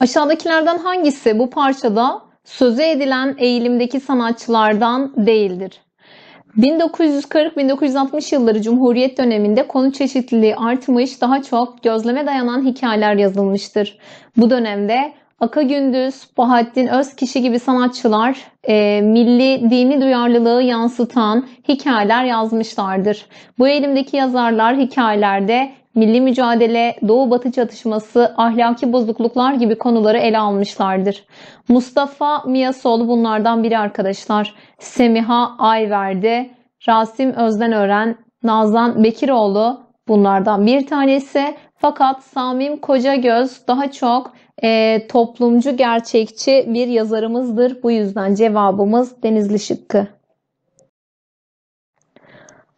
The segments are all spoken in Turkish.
Aşağıdakilerden hangisi bu parçada söze edilen eğilimdeki sanatçılardan değildir? 1940-1960 yılları Cumhuriyet döneminde konu çeşitliliği artmış, daha çok gözleme dayanan hikayeler yazılmıştır. Bu dönemde Aka Gündüz, Bahattin Özkişi gibi sanatçılar e, milli dini duyarlılığı yansıtan hikayeler yazmışlardır. Bu eğilimdeki yazarlar hikayelerde milli mücadele, doğu-batı çatışması, ahlaki bozukluklar gibi konuları ele almışlardır. Mustafa Miyasoğlu bunlardan biri arkadaşlar. Semiha Ayverdi, Rasim Özdenören, Nazan Bekiroğlu bunlardan bir tanesi. Fakat Samim Kocagöz daha çok e, toplumcu gerçekçi bir yazarımızdır. Bu yüzden cevabımız Denizli Şıkkı.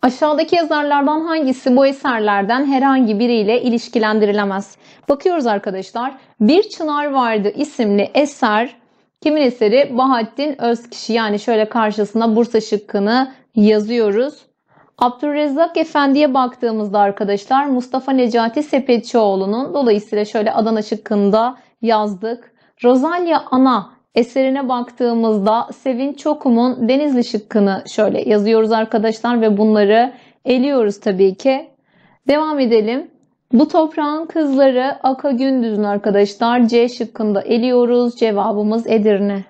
Aşağıdaki yazarlardan hangisi bu eserlerden herhangi biriyle ilişkilendirilemez? Bakıyoruz arkadaşlar. Bir Çınar Vardı isimli eser kimin eseri? Bahattin Özkişi. Yani şöyle karşısına Bursa şıkkını yazıyoruz. Abdurrezzak Efendi'ye baktığımızda arkadaşlar Mustafa Necati Sepetçioğlu'nun dolayısıyla şöyle Adana şıkkında yazdık. Rosalia Ana Eserine baktığımızda Sevinç Çokum'un Denizli şıkkını şöyle yazıyoruz arkadaşlar ve bunları eliyoruz tabii ki. Devam edelim. Bu toprağın kızları Aka Gündüz'ün arkadaşlar C şıkkında eliyoruz. Cevabımız Edirne.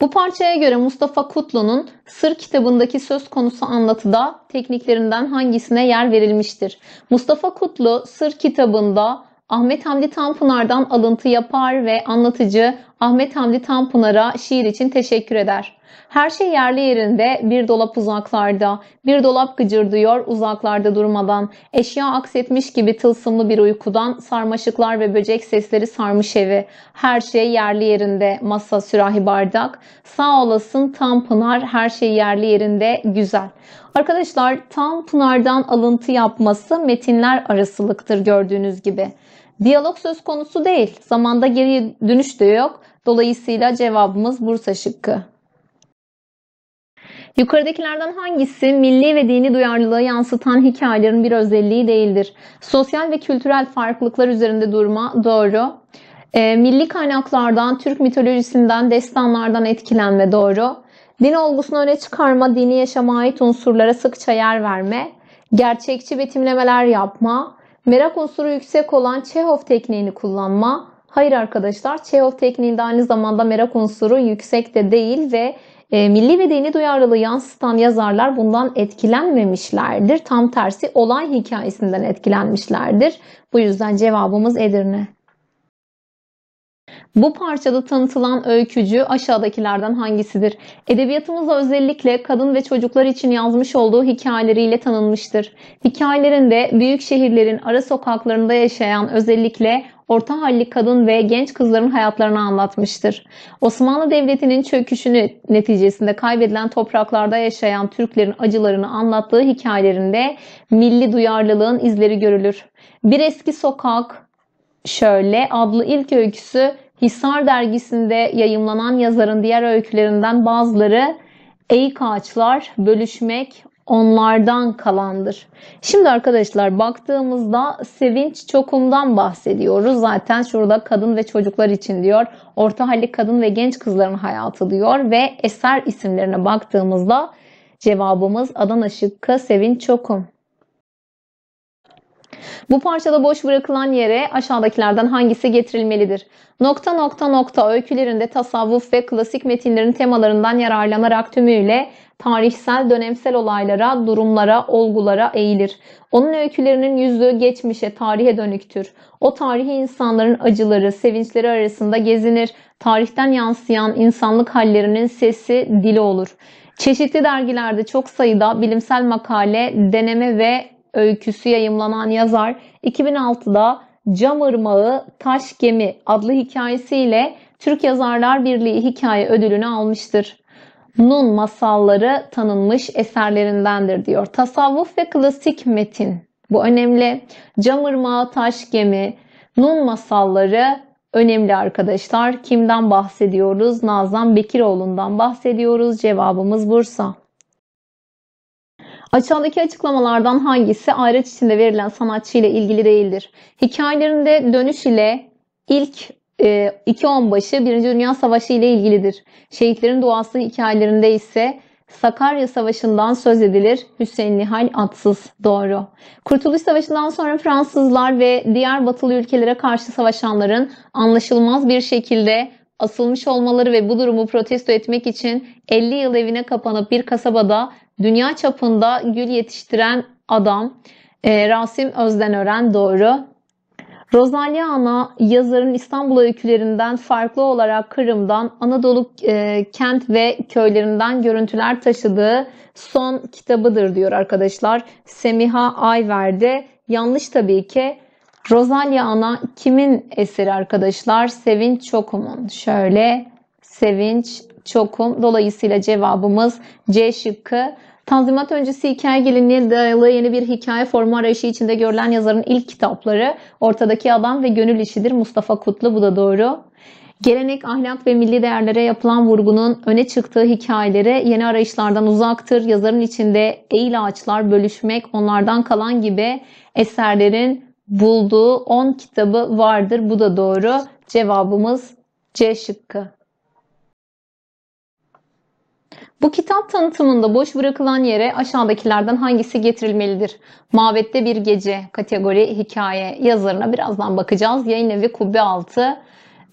Bu parçaya göre Mustafa Kutlu'nun Sır kitabındaki söz konusu anlatıda tekniklerinden hangisine yer verilmiştir? Mustafa Kutlu Sır kitabında Ahmet Hamdi Tanpınar'dan alıntı yapar ve anlatıcı Ahmet Hamdi Tanpınar'a şiir için teşekkür eder. Her şey yerli yerinde, bir dolap uzaklarda, bir dolap gıcırdıyor uzaklarda durmadan, eşya aksetmiş gibi tılsımlı bir uykudan sarmaşıklar ve böcek sesleri sarmış evi. Her şey yerli yerinde, masa, sürahi, bardak, sağ olasın tam pınar, her şey yerli yerinde, güzel. Arkadaşlar tam pınardan alıntı yapması metinler arasılıktır gördüğünüz gibi. Diyalog söz konusu değil. Zamanda geri dönüş de yok. Dolayısıyla cevabımız Bursa şıkkı. Yukarıdakilerden hangisi milli ve dini duyarlılığı yansıtan hikayelerin bir özelliği değildir? Sosyal ve kültürel farklılıklar üzerinde durma doğru. E, milli kaynaklardan, Türk mitolojisinden, destanlardan etkilenme doğru. Din olgusunu öne çıkarma, dini yaşama ait unsurlara sıkça yer verme. Gerçekçi betimlemeler yapma. Merak unsuru yüksek olan Chekhov tekniğini kullanma. Hayır arkadaşlar Çehov tekniğinde aynı zamanda merak unsuru yüksek de değil ve e, milli ve dini duyarlılığı yansıtan yazarlar bundan etkilenmemişlerdir. Tam tersi olay hikayesinden etkilenmişlerdir. Bu yüzden cevabımız Edirne. Bu parçada tanıtılan öykücü aşağıdakilerden hangisidir? Edebiyatımızda özellikle kadın ve çocuklar için yazmış olduğu hikayeleriyle tanınmıştır. Hikayelerinde büyük şehirlerin ara sokaklarında yaşayan özellikle orta halli kadın ve genç kızların hayatlarını anlatmıştır. Osmanlı Devleti'nin çöküşünü neticesinde kaybedilen topraklarda yaşayan Türklerin acılarını anlattığı hikayelerinde milli duyarlılığın izleri görülür. Bir eski sokak, Şöyle adlı ilk öyküsü Hisar dergisinde yayımlanan yazarın diğer öykülerinden bazıları Eğik ağaçlar bölüşmek onlardan kalandır. Şimdi arkadaşlar baktığımızda sevinç çokumdan bahsediyoruz. Zaten şurada kadın ve çocuklar için diyor. Orta halli kadın ve genç kızların hayatı diyor ve eser isimlerine baktığımızda cevabımız Adana şıkkı Sevinç Çokum. Bu parçada boş bırakılan yere aşağıdakilerden hangisi getirilmelidir? Nokta nokta nokta öykülerinde tasavvuf ve klasik metinlerin temalarından yararlanarak tümüyle tarihsel, dönemsel olaylara, durumlara, olgulara eğilir. Onun öykülerinin yüzü geçmişe, tarihe dönüktür. O tarihi insanların acıları, sevinçleri arasında gezinir. Tarihten yansıyan insanlık hallerinin sesi, dili olur. Çeşitli dergilerde çok sayıda bilimsel makale, deneme ve öyküsü yayımlanan yazar 2006'da Cam Irmağı Taş Gemi adlı hikayesiyle Türk Yazarlar Birliği Hikaye Ödülünü almıştır. Nun masalları tanınmış eserlerindendir diyor. Tasavvuf ve klasik metin. Bu önemli. Cam Irmağı Taş Gemi, Nun masalları önemli arkadaşlar. Kimden bahsediyoruz? Nazan Bekiroğlu'ndan bahsediyoruz. Cevabımız Bursa. Aşağıdaki açıklamalardan hangisi ayraç içinde verilen sanatçı ile ilgili değildir? Hikayelerinde dönüş ile ilk e, iki onbaşı Birinci Dünya Savaşı ile ilgilidir. Şehitlerin duası hikayelerinde ise Sakarya Savaşı'ndan söz edilir. Hüseyin Nihal Atsız. Doğru. Kurtuluş Savaşı'ndan sonra Fransızlar ve diğer batılı ülkelere karşı savaşanların anlaşılmaz bir şekilde asılmış olmaları ve bu durumu protesto etmek için 50 yıl evine kapanıp bir kasabada dünya çapında gül yetiştiren adam e, Rasim Özdenören doğru. Rosalia Ana yazarın İstanbul öykülerinden farklı olarak Kırım'dan, Anadolu e, kent ve köylerinden görüntüler taşıdığı son kitabıdır diyor arkadaşlar. Semiha Ayver'de yanlış tabii ki Rosalia Ana kimin eseri arkadaşlar? Sevinç Çokum'un. Şöyle Sevinç Çokum. Dolayısıyla cevabımız C şıkkı. Tanzimat öncesi hikaye geleneğine dayalı yeni bir hikaye formu arayışı içinde görülen yazarın ilk kitapları Ortadaki Adam ve Gönül İşidir Mustafa Kutlu. Bu da doğru. Gelenek, ahlak ve milli değerlere yapılan vurgunun öne çıktığı hikayelere yeni arayışlardan uzaktır. Yazarın içinde eğil ağaçlar, bölüşmek, onlardan kalan gibi eserlerin bulduğu 10 kitabı vardır. Bu da doğru. Cevabımız C şıkkı. Bu kitap tanıtımında boş bırakılan yere aşağıdakilerden hangisi getirilmelidir? Mavette Bir Gece kategori hikaye yazarına birazdan bakacağız. Yayın evi Kubbe 6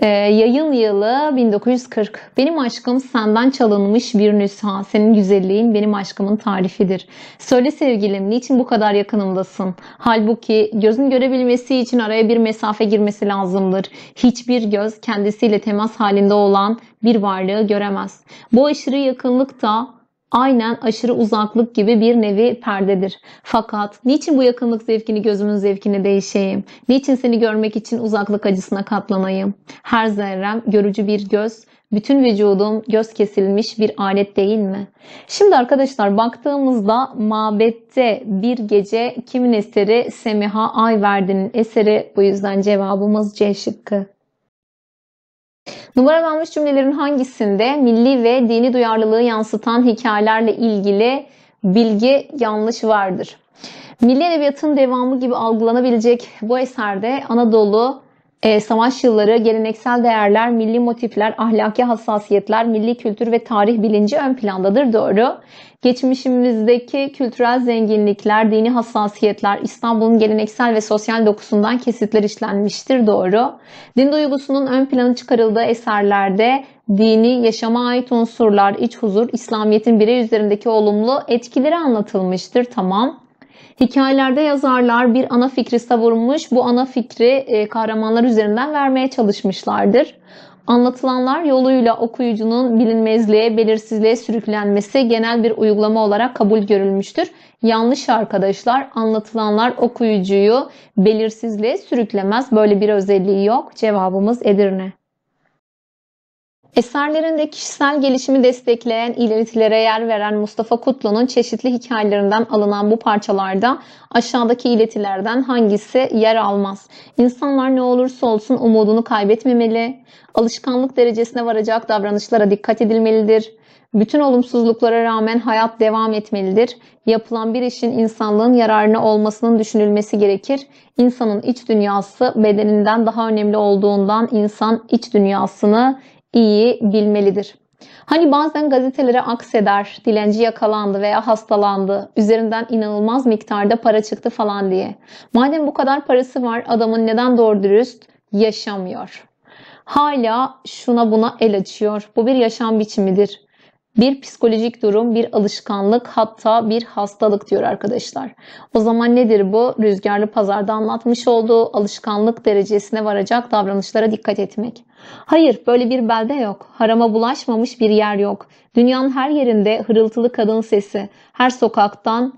ee, yayın yılı 1940. Benim aşkım senden çalınmış bir nüsha. Senin güzelliğin benim aşkımın tarifidir. Söyle sevgilim niçin bu kadar yakınımdasın? Halbuki gözün görebilmesi için araya bir mesafe girmesi lazımdır. Hiçbir göz kendisiyle temas halinde olan bir varlığı göremez. Bu aşırı yakınlık da aynen aşırı uzaklık gibi bir nevi perdedir. Fakat niçin bu yakınlık zevkini gözümün zevkine değişeyim? Niçin seni görmek için uzaklık acısına katlanayım? Her zerrem görücü bir göz, bütün vücudum göz kesilmiş bir alet değil mi? Şimdi arkadaşlar baktığımızda Mabette Bir Gece kimin eseri? Semiha Ayverdi'nin eseri. Bu yüzden cevabımız C şıkkı. Numaralanmış cümlelerin hangisinde milli ve dini duyarlılığı yansıtan hikayelerle ilgili bilgi yanlış vardır? Milli Edebiyat'ın devamı gibi algılanabilecek bu eserde Anadolu, e, savaş yılları, geleneksel değerler, milli motifler, ahlaki hassasiyetler, milli kültür ve tarih bilinci ön plandadır doğru. Geçmişimizdeki kültürel zenginlikler, dini hassasiyetler, İstanbul'un geleneksel ve sosyal dokusundan kesitler işlenmiştir doğru. Din duygusunun ön plana çıkarıldığı eserlerde dini, yaşama ait unsurlar, iç huzur, İslamiyet'in birey üzerindeki olumlu etkileri anlatılmıştır tamam. Hikayelerde yazarlar bir ana fikri savurmuş, bu ana fikri e, kahramanlar üzerinden vermeye çalışmışlardır. Anlatılanlar yoluyla okuyucunun bilinmezliğe, belirsizliğe sürüklenmesi genel bir uygulama olarak kabul görülmüştür. Yanlış arkadaşlar, anlatılanlar okuyucuyu belirsizliğe sürüklemez. Böyle bir özelliği yok. Cevabımız Edirne. Eserlerinde kişisel gelişimi destekleyen iletilere yer veren Mustafa Kutlu'nun çeşitli hikayelerinden alınan bu parçalarda aşağıdaki iletilerden hangisi yer almaz? İnsanlar ne olursa olsun umudunu kaybetmemeli, alışkanlık derecesine varacak davranışlara dikkat edilmelidir, bütün olumsuzluklara rağmen hayat devam etmelidir. Yapılan bir işin insanlığın yararına olmasının düşünülmesi gerekir. İnsanın iç dünyası bedeninden daha önemli olduğundan insan iç dünyasını iyi bilmelidir. Hani bazen gazetelere akseder, dilenci yakalandı veya hastalandı, üzerinden inanılmaz miktarda para çıktı falan diye. Madem bu kadar parası var adamın neden doğru dürüst yaşamıyor? Hala şuna buna el açıyor. Bu bir yaşam biçimidir. Bir psikolojik durum, bir alışkanlık hatta bir hastalık diyor arkadaşlar. O zaman nedir bu? Rüzgarlı pazarda anlatmış olduğu alışkanlık derecesine varacak davranışlara dikkat etmek. Hayır böyle bir belde yok. Harama bulaşmamış bir yer yok. Dünyanın her yerinde hırıltılı kadın sesi, her sokaktan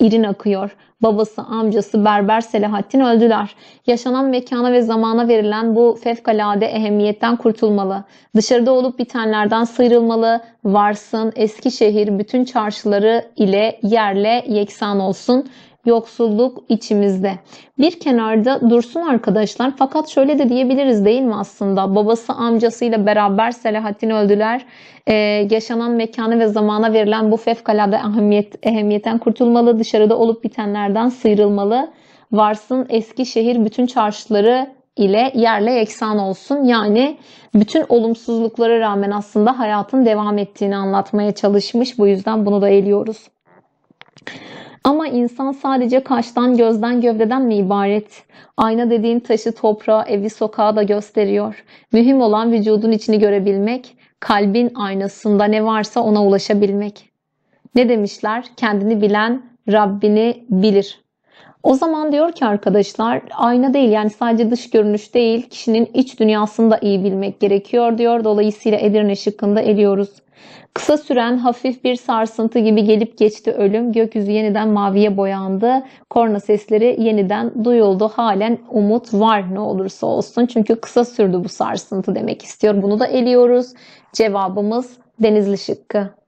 irin akıyor. Babası, amcası Berber Selahattin öldüler. Yaşanan mekana ve zamana verilen bu fevkalade ehemmiyetten kurtulmalı. Dışarıda olup bitenlerden sıyrılmalı. Varsın, eski şehir, bütün çarşıları ile yerle yeksan olsun yoksulluk içimizde. Bir kenarda dursun arkadaşlar fakat şöyle de diyebiliriz değil mi aslında? Babası amcasıyla beraber Selahattin öldüler. Ee, yaşanan mekana ve zamana verilen bu fevkalade ehemmiyet, ehemmiyetten kurtulmalı. Dışarıda olup bitenlerden sıyrılmalı. Varsın eski şehir bütün çarşıları ile yerle yeksan olsun. Yani bütün olumsuzluklara rağmen aslında hayatın devam ettiğini anlatmaya çalışmış. Bu yüzden bunu da eliyoruz. Ama insan sadece kaştan, gözden, gövdeden mi ibaret? Ayna dediğin taşı toprağı, evi sokağı da gösteriyor. Mühim olan vücudun içini görebilmek, kalbin aynasında ne varsa ona ulaşabilmek. Ne demişler? Kendini bilen Rabbini bilir. O zaman diyor ki arkadaşlar ayna değil yani sadece dış görünüş değil kişinin iç dünyasını da iyi bilmek gerekiyor diyor. Dolayısıyla Edirne şıkkında eliyoruz. Kısa süren hafif bir sarsıntı gibi gelip geçti ölüm. Gökyüzü yeniden maviye boyandı. Korna sesleri yeniden duyuldu. Halen umut var ne olursa olsun. Çünkü kısa sürdü bu sarsıntı demek istiyor. Bunu da eliyoruz. Cevabımız Denizli şıkkı.